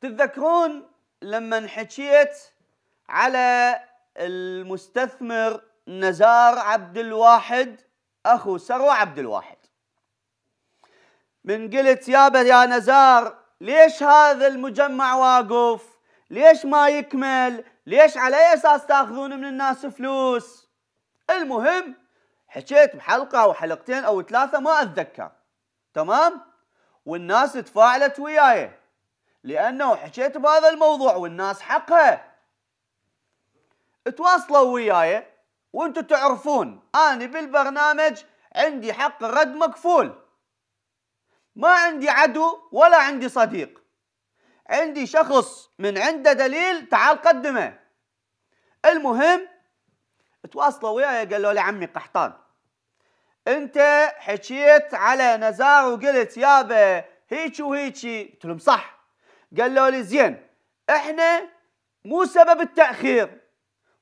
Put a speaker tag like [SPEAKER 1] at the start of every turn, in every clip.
[SPEAKER 1] تتذكرون لما حكيت على المستثمر نزار عبد الواحد اخو سروى عبد الواحد من قلت يا يا نزار ليش هذا المجمع واقف ليش ما يكمل ليش على اي اساس تاخذون من الناس فلوس المهم حكيت بحلقه او حلقتين او ثلاثه ما اتذكر تمام والناس تفاعلت وياي لانه حكيت بهذا الموضوع والناس حقها تواصلوا وياي وانتم تعرفون انا بالبرنامج عندي حق رد مكفول ما عندي عدو ولا عندي صديق عندي شخص من عنده دليل تعال قدمه المهم تواصلوا وياي قالوا لي عمي قحطان انت حكيت على نزار وقلت يابا هيك وهيك قلت لهم صح قالوا لي زين احنا مو سبب التاخير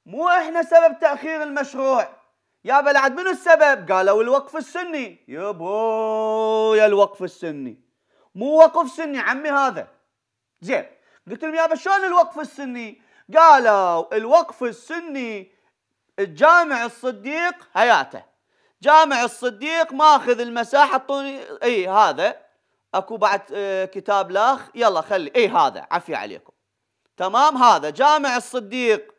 [SPEAKER 1] مو احنا سبب تاخير المشروع يا بلعد منو السبب قالوا الوقف السني يبو يا الوقف السني مو وقف سني عمي هذا زين قلت لهم يابا شلون الوقف السني قالوا الوقف السني الجامع الصديق حياته جامع الصديق ماخذ المساحه الطوني اي هذا اكو بعد آه، كتاب لاخ يلا خلي اي هذا عفية عليكم تمام هذا جامع الصديق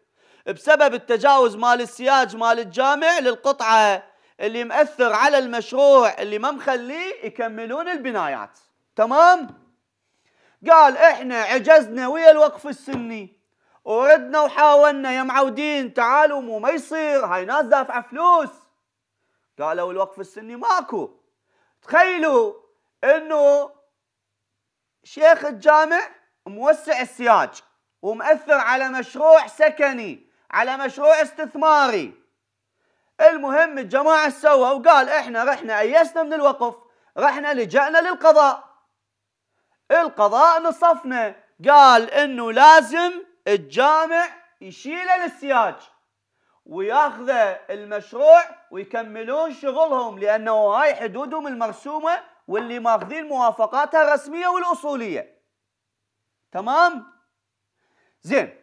[SPEAKER 1] بسبب التجاوز مال السياج مال الجامع للقطعة اللي مأثر على المشروع اللي ما مخليه يكملون البنايات تمام قال احنا عجزنا ويا الوقف السني وردنا وحاولنا يا معودين تعالوا مو ما يصير هاي ناس دافعه فلوس قالوا الوقف السني ماكو تخيلوا انه شيخ الجامع موسع السياج ومأثر على مشروع سكني على مشروع استثماري المهم الجماعة سووا وقال احنا رحنا ايسنا من الوقف رحنا لجأنا للقضاء القضاء نصفنا قال انه لازم الجامع يشيله للسياج وياخذه المشروع ويكملون شغلهم لانه هاي حدودهم المرسومه واللي ماخذين موافقاتها الرسميه والاصوليه تمام زين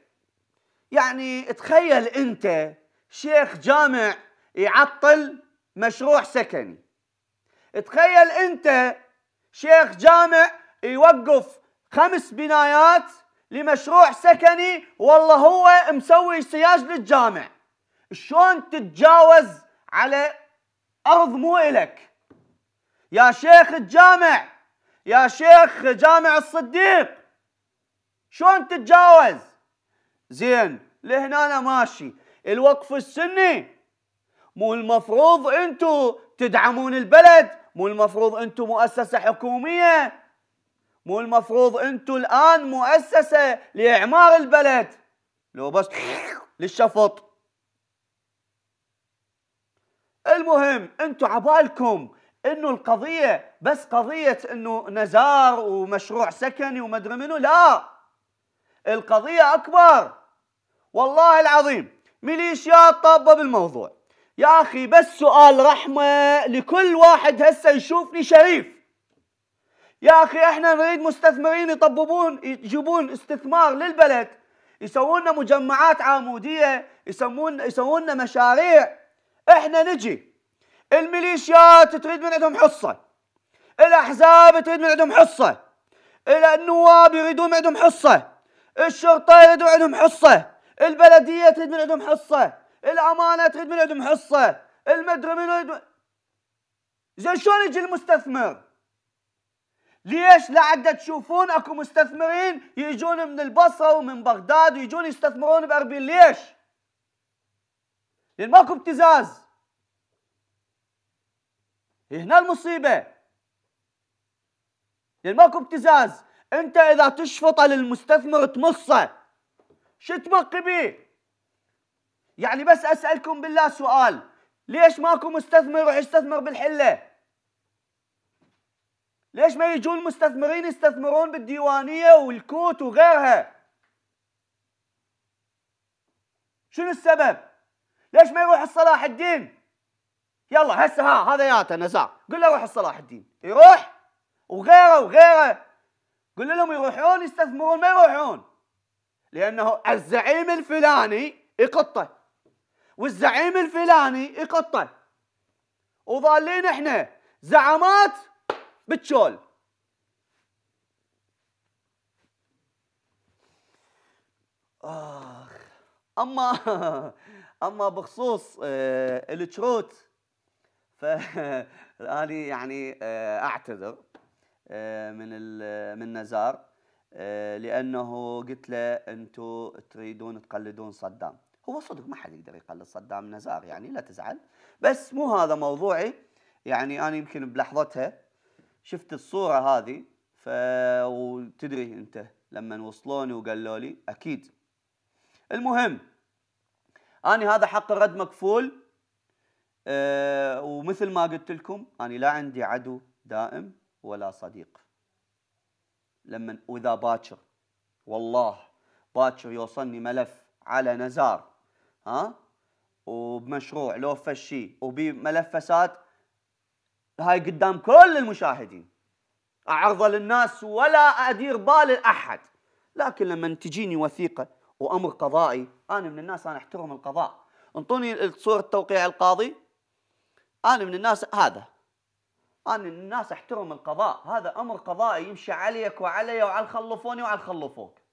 [SPEAKER 1] يعني تخيل انت شيخ جامع يعطل مشروع سكني تخيل انت شيخ جامع يوقف خمس بنايات لمشروع سكني والله هو مسوي سياج للجامع شلون تتجاوز على ارض مو الك يا شيخ الجامع يا شيخ جامع الصديق شلون تتجاوز زين لهنا أنا ماشي الوقف السني مو المفروض انتو تدعمون البلد مو المفروض انتو مؤسسة حكومية مو المفروض انتو الان مؤسسة لاعمار البلد لو بس للشفط المهم انتو عبالكم انه القضيه بس قضيه انه نزار ومشروع سكني ومدري منو لا القضيه اكبر والله العظيم ميليشيات طابه بالموضوع يا اخي بس سؤال رحمه لكل واحد هسه يشوفني شريف يا اخي احنا نريد مستثمرين يطببون يجيبون استثمار للبلد يسوون مجمعات عموديه يسمون يسوون مشاريع احنا نجي الميليشيات تريد من عندهم حصة الأحزاب تريد من عندهم حصة النواب يريدون من عندهم حصة الشرطة يريدون عندهم حصة البلدية تريد من عندهم حصة الأمانة تريد من عندهم حصة المدري من يريد زين شلون يجي المستثمر؟ ليش لعد تشوفون اكو مستثمرين يجون من البصره ومن بغداد ويجون يستثمرون باربيل ليش؟ لان ماكو ابتزاز هنا المصيبة لأن يعني ماكو ابتزاز انت اذا تشفطه للمستثمر تمصه شو تبقي بيه يعني بس اسالكم بالله سؤال ليش ماكو مستثمر يروح يستثمر بالحله ليش ما يجون المستثمرين يستثمرون بالديوانيه والكوت وغيرها شنو السبب ليش ما يروح الصلاح الدين يلا هسه ها هذا ياته نزار قل له روح صلاح الدين يروح وغيره وغيره قل لهم يروحون يستثمرون ما يروحون لانه الزعيم الفلاني يقطه والزعيم الفلاني يقطه وظالين احنا زعامات بتشول اخ اما اما بخصوص آه، الكروت فاني يعني آه، اعتذر آه، من من نزار آه، لانه قلت له انتم تريدون تقلدون صدام هو صدق ما حد يقدر يقلد صدام نزار يعني لا تزعل بس مو هذا موضوعي يعني انا يمكن بلحظتها شفت الصوره هذه ف وتدري انت لما وصلوني وقالوا لي اكيد المهم اني هذا حق الرد مكفول آه، ومثل ما قلت لكم أنا لا عندي عدو دائم ولا صديق لما وإذا باكر والله باكر يوصلني ملف على نزار ها وبمشروع لو فشي وبملف فساد هاي قدام كل المشاهدين اعرضه للناس ولا ادير بال احد لكن لما تجيني وثيقه وامر قضائي انا من الناس انا احترم القضاء انطوني صوره توقيع القاضي انا من الناس هذا انا من الناس احترم القضاء هذا امر قضائي يمشي عليك وعلي وعلى الخلفوني وعلى الخلفوك